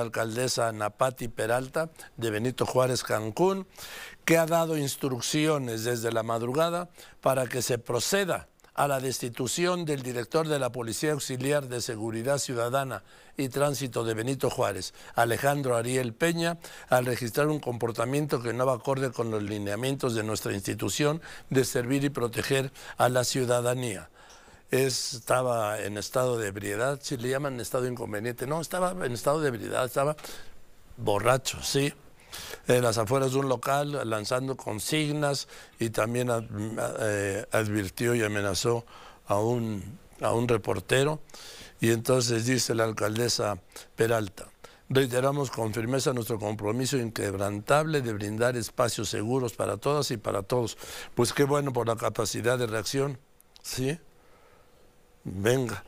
alcaldesa Napati Peralta de Benito Juárez, Cancún, que ha dado instrucciones desde la madrugada para que se proceda a la destitución del director de la Policía Auxiliar de Seguridad Ciudadana y Tránsito de Benito Juárez, Alejandro Ariel Peña, al registrar un comportamiento que no va acorde con los lineamientos de nuestra institución de servir y proteger a la ciudadanía estaba en estado de ebriedad, si le llaman estado inconveniente, no, estaba en estado de ebriedad, estaba borracho, sí, en las afueras de un local lanzando consignas y también eh, advirtió y amenazó a un, a un reportero. Y entonces dice la alcaldesa Peralta, reiteramos con firmeza nuestro compromiso inquebrantable de brindar espacios seguros para todas y para todos. Pues qué bueno por la capacidad de reacción, ¿sí? Venga.